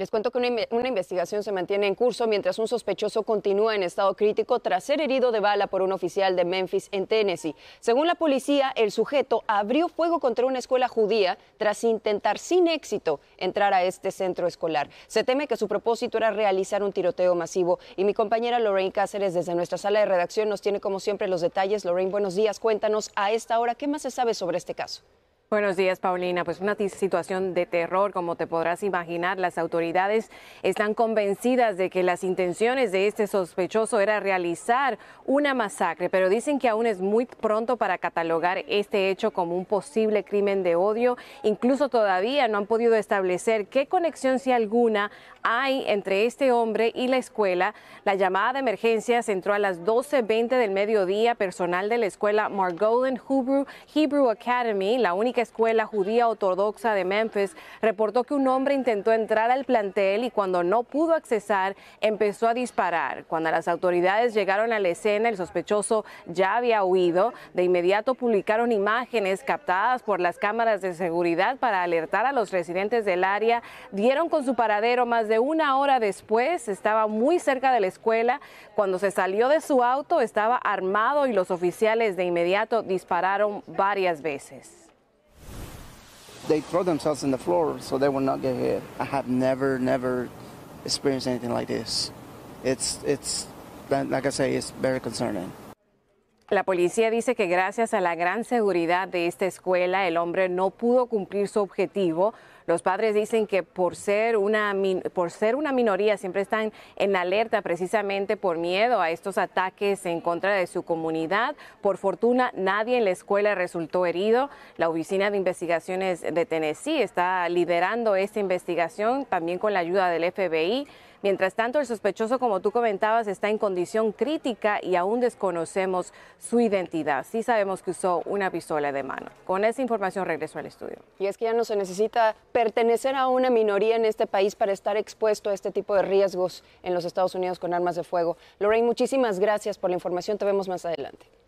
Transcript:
Les cuento que una, investigación se mantiene en curso mientras un sospechoso continúa en estado crítico tras ser herido de bala por un oficial de Memphis en Tennessee. Según la policía, el sujeto abrió fuego contra una escuela judía tras intentar sin éxito entrar a este centro escolar. Se teme que su propósito era realizar un tiroteo masivo y mi compañera Lorraine Cáceres desde nuestra sala de redacción nos tiene como siempre los detalles. Lorraine, buenos días. Cuéntanos a esta hora qué más se sabe sobre este caso. Buenos días, Paulina. Pues una situación de terror, como te podrás imaginar. Las autoridades están convencidas de que las intenciones de este sospechoso era realizar una masacre, pero dicen que aún es muy pronto para catalogar este hecho como un posible crimen de odio. Incluso todavía no han podido establecer qué conexión, si alguna, hay entre este hombre y la escuela. La llamada de se entró a las 12.20 del mediodía. Personal de la escuela Margolin Hebrew Academy, la única escuela judía ortodoxa de Memphis, reportó que un hombre intentó entrar al plantel y cuando no pudo accesar empezó a disparar. Cuando las autoridades llegaron a la escena, el sospechoso ya había huido. De inmediato publicaron imágenes captadas por las cámaras de seguridad para alertar a los residentes del área. Dieron con su paradero más de una hora después. Estaba muy cerca de la escuela. Cuando se salió de su auto estaba armado y los oficiales de inmediato dispararon varias veces. they throw themselves in the floor so they will not get hit. I have never, never experienced anything like this. It's, it's like I say, it's very concerning. La policía dice que gracias a la gran seguridad de esta escuela, el hombre no pudo cumplir su objetivo. Los padres dicen que por ser una, por ser una minoría siempre están en alerta precisamente por miedo a estos ataques en contra de su comunidad. Por fortuna, nadie en la escuela resultó herido. La Oficina de Investigaciones de Tennessee está liderando esta investigación también con la ayuda del FBI. Mientras tanto, el sospechoso, como tú comentabas, está en condición crítica y aún desconocemos su identidad. Sí sabemos que usó una pistola de mano. Con esa información regreso al estudio. Y es que ya no se necesita pertenecer a una minoría en este país para estar expuesto a este tipo de riesgos en los Estados Unidos con armas de fuego. Lorraine, muchísimas gracias por la información. Te vemos más adelante.